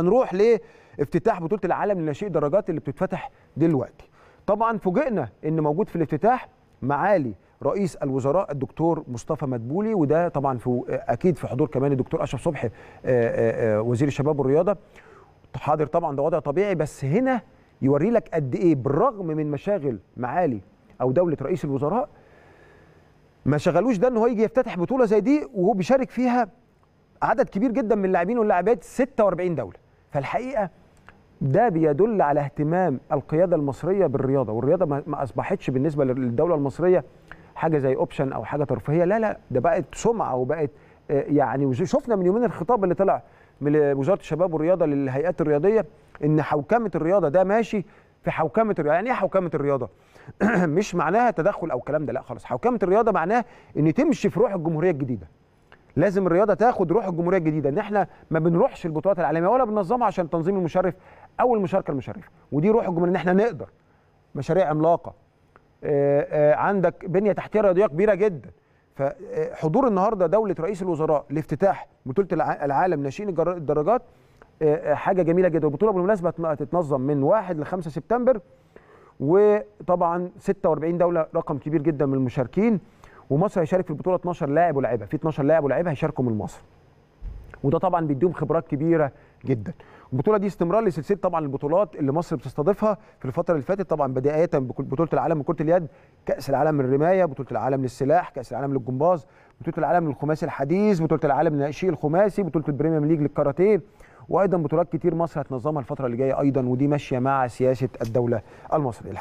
هنروح لافتتاح بطوله العالم لناشئ الدرجات اللي بتتفتح دلوقتي طبعا فوجئنا ان موجود في الافتتاح معالي رئيس الوزراء الدكتور مصطفى مدبولي وده طبعا في اكيد في حضور كمان الدكتور اشرف صبحي وزير الشباب والرياضه حاضر طبعا ده وضع طبيعي بس هنا يوري لك قد ايه بالرغم من مشاغل معالي او دوله رئيس الوزراء ما شغلوش ده ان هو يجي يفتتح بطوله زي دي وهو بيشارك فيها عدد كبير جدا من اللاعبين واللاعبات 46 دوله فالحقيقه ده بيدل على اهتمام القياده المصريه بالرياضه والرياضه ما اصبحتش بالنسبه للدوله المصريه حاجه زي اوبشن او حاجه ترفيهيه لا لا ده بقت سمعه وبقت آه، يعني شفنا من يومين الخطاب اللي طلع من وزاره الشباب والرياضه للهيئات الرياضيه ان حوكمه الرياضه ده ماشي في حوكمه الرياضه يعني ايه حوكمه الرياضه مش معناها تدخل او كلام ده لا خالص حوكمه الرياضه معناها ان تمشي في روح الجمهوريه الجديده لازم الرياضه تاخد روح الجمهوريه الجديده ان احنا ما بنروحش البطولات العالميه ولا بننظمها عشان تنظيم المشرف او المشاركه المشرفه ودي روح الجمهوريه ان احنا نقدر مشاريع عملاقه آه، آه، عندك بنيه تحتيه رياضيه كبيره جدا فحضور آه، النهارده دوله رئيس الوزراء لافتتاح بطوله العالم ناشئين الدرجات حاجه جميله جدا البطوله بالمناسبه هتتنظم من 1 ل 5 سبتمبر وطبعا 46 دوله رقم كبير جدا من المشاركين ومصر هيشارك في البطوله 12 لاعب ولاعيبه في 12 لاعب ولاعيبه هيشاركوا من مصر وده طبعا بيديهم خبرات كبيره جدا البطوله دي استمرار لسلسله طبعا البطولات اللي مصر بتستضيفها في الفتره اللي فاتت طبعا بدايه بطوله العالم لكره اليد كاس العالم للرمايه بطوله العالم للسلاح كاس العالم للجمباز بطوله العالم للخماسي الحديث بطوله العالم للناشئ الخماسي بطوله البريمير ليج للكاراتيه وايضا بطولات كتير مصر هتنظمها الفتره اللي جايه ايضا ودي ماشيه مع سياسه الدوله المصريه